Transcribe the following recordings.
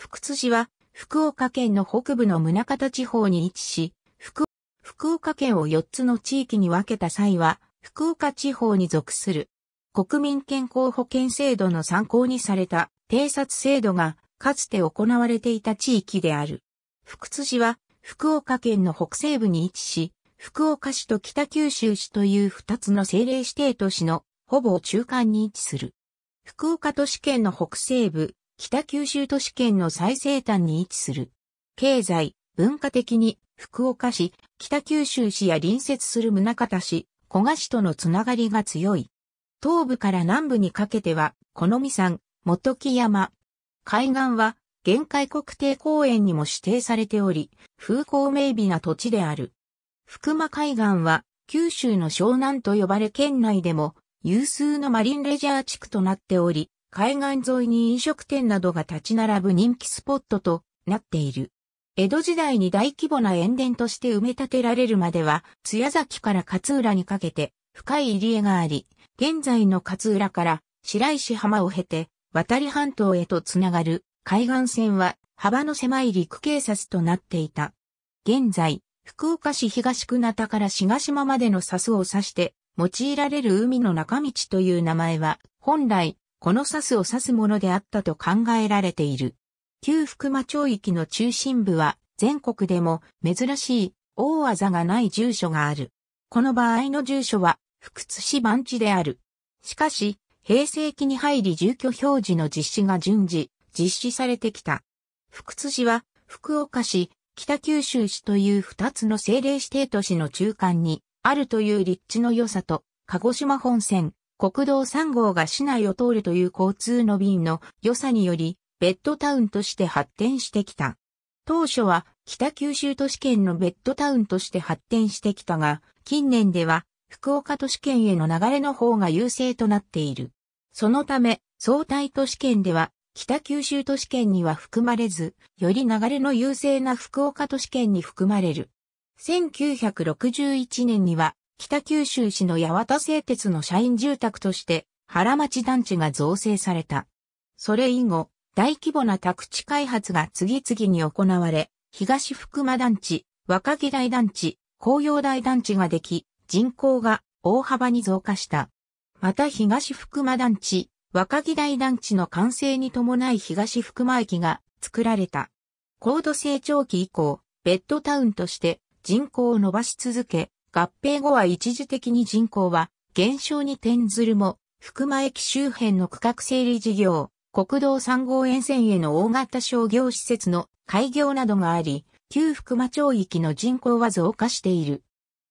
福津市は、福岡県の北部の宗方地方に位置し、福、福岡県を4つの地域に分けた際は、福岡地方に属する。国民健康保険制度の参考にされた偵察制度がかつて行われていた地域である。福津市は福岡県の北西部に位置し、福岡市と北九州市という二つの政令指定都市のほぼ中間に位置する。福岡都市圏の北西部、北九州都市圏の最西端に位置する。経済、文化的に福岡市、北九州市や隣接する宗像市、古賀市とのつながりが強い。東部から南部にかけては、このみ山、元木山。海岸は、限界国定公園にも指定されており、風光明媚な土地である。福間海岸は、九州の湘南と呼ばれ県内でも、有数のマリンレジャー地区となっており、海岸沿いに飲食店などが立ち並ぶ人気スポットとなっている。江戸時代に大規模な塩田として埋め立てられるまでは、津屋崎から勝浦にかけて深い入り江があり、現在の勝浦から白石浜を経て渡り半島へとつながる海岸線は幅の狭い陸警察となっていた。現在、福岡市東区名田から志賀島までのサスを指して用いられる海の中道という名前は、本来、このサスを指すものであったと考えられている。旧福間町域の中心部は全国でも珍しい大技がない住所がある。この場合の住所は福津市番地である。しかし、平成期に入り住居表示の実施が順次実施されてきた。福津市は福岡市、北九州市という二つの政令指定都市の中間にあるという立地の良さと、鹿児島本線、国道3号が市内を通るという交通の便の良さにより、ベッドタウンとして発展してきた。当初は北九州都市圏のベッドタウンとして発展してきたが、近年では福岡都市圏への流れの方が優勢となっている。そのため、相対都市圏では北九州都市圏には含まれず、より流れの優勢な福岡都市圏に含まれる。1961年には北九州市の八幡製鉄の社員住宅として原町団地が造成された。それ以後、大規模な宅地開発が次々に行われ、東福間団地、若木台団地、紅葉台団地ができ、人口が大幅に増加した。また東福間団地、若木台団地の完成に伴い東福間駅が作られた。高度成長期以降、ベッドタウンとして人口を伸ばし続け、合併後は一時的に人口は減少に転ずるも、福間駅周辺の区画整理事業、国道3号沿線への大型商業施設の開業などがあり、旧福間町域の人口は増加している。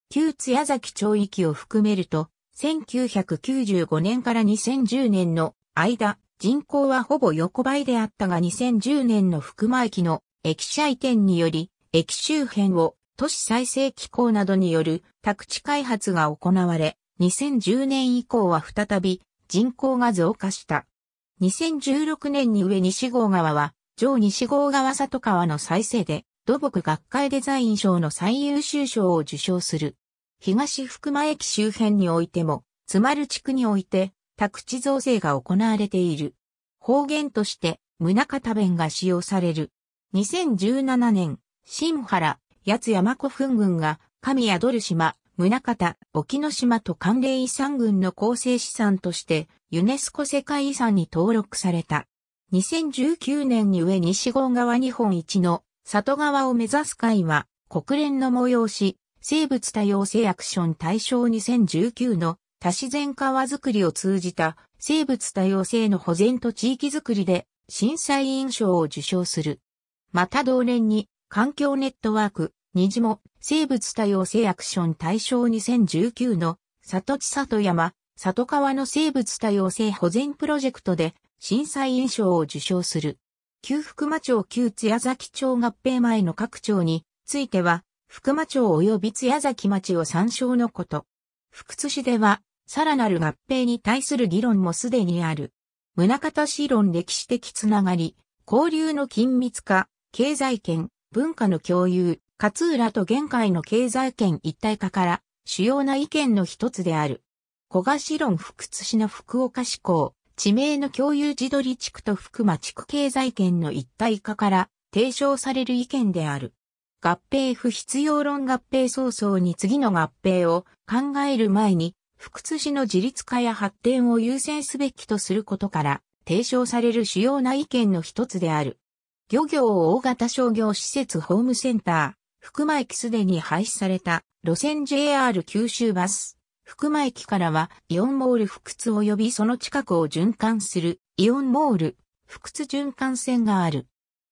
旧津屋崎町域を含めると、1995年から2010年の間、人口はほぼ横ばいであったが2010年の福間駅の駅舎移転により、駅周辺を都市再生機構などによる宅地開発が行われ、2010年以降は再び人口が増加した。2016年に上西郷川は、上西郷川里川の再生で、土木学会デザイン賞の最優秀賞を受賞する。東福間駅周辺においても、津丸地区において、宅地造成が行われている。方言として、宗方弁が使用される。2017年、新原、八山古墳群が、神宿る島、宗方、沖ノ島と寒冷遺産群の構成資産として、ユネスコ世界遺産に登録された。2019年に上西郷川日本一の里川を目指す会は、国連の催し、生物多様性アクション対象2019の多自然川づくりを通じた生物多様性の保全と地域づくりで審査委員賞を受賞する。また同年に環境ネットワーク、にじも、生物多様性アクション対象2019の、里地里山、里川の生物多様性保全プロジェクトで、震災印象を受賞する。旧福間町旧津屋崎町合併前の各町については、福間町及び津屋崎町を参照のこと。福津市では、さらなる合併に対する議論もすでにある。宗像市論歴史的つながり、交流の緊密化、経済圏、文化の共有、勝浦と玄海の経済圏一体化から主要な意見の一つである。小賀市論福津市の福岡市港、地名の共有自撮り地区と福間地区経済圏の一体化から提唱される意見である。合併不必要論合併早々に次の合併を考える前に、福津市の自立化や発展を優先すべきとすることから、提唱される主要な意見の一つである。漁業大型商業施設ホームセンター、福間駅すでに廃止された路線 JR 九州バス。福間駅からはイオンモール福津及びその近くを循環するイオンモール福津循環線がある。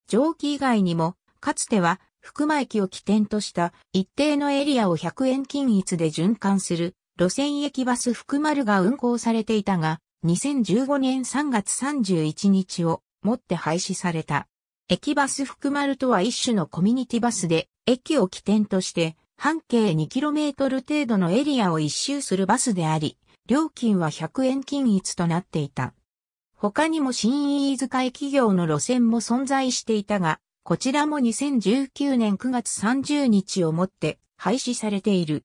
蒸気以外にも、かつては福間駅を起点とした一定のエリアを100円均一で循環する路線駅バス福丸が運行されていたが、2015年3月31日をもって廃止された。駅バス福丸とは一種のコミュニティバスで、駅を起点として、半径 2km 程度のエリアを一周するバスであり、料金は100円均一となっていた。他にも新飯塚駅業の路線も存在していたが、こちらも2019年9月30日をもって廃止されている。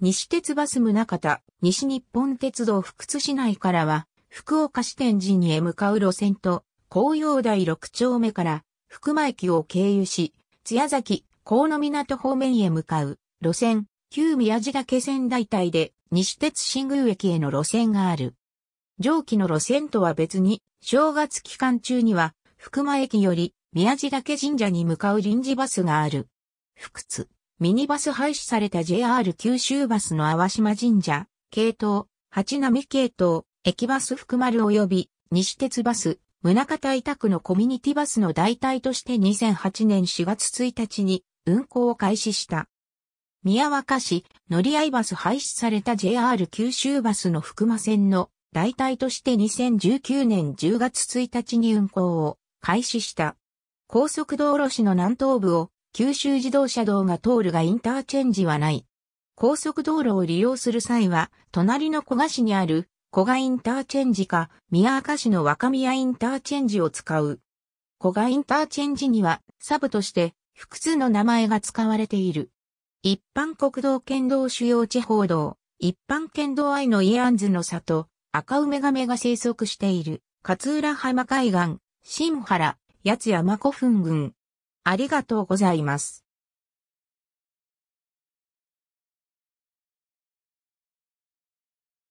西鉄バス宗方、西日本鉄道福津市内からは、福岡市天神へ向かう路線と、紅葉台6丁目から福間駅を経由し、津屋崎、河野港方面へ向かう路線、旧宮地岳線大替で西鉄新宮駅への路線がある。上記の路線とは別に、正月期間中には、福間駅より宮地岳神社に向かう臨時バスがある。福津、ミニバス廃止された JR 九州バスの淡島神社、系統、八波系統、駅バス福丸及び西鉄バス、宗方委託のコミュニティバスの代替として2008年4月1日に運行を開始した。宮若市、乗り合いバス廃止された JR 九州バスの福間線の代替として2019年10月1日に運行を開始した。高速道路市の南東部を九州自動車道が通るがインターチェンジはない。高速道路を利用する際は、隣の小賀市にある古賀インターチェンジか、宮赤市の若宮インターチェンジを使う。古賀インターチェンジには、サブとして、複数の名前が使われている。一般国道県道主要地方道、一般県道愛のイアンズの里、赤梅亀が生息している、勝浦浜海岸、新原、八山古墳群。ありがとうございます。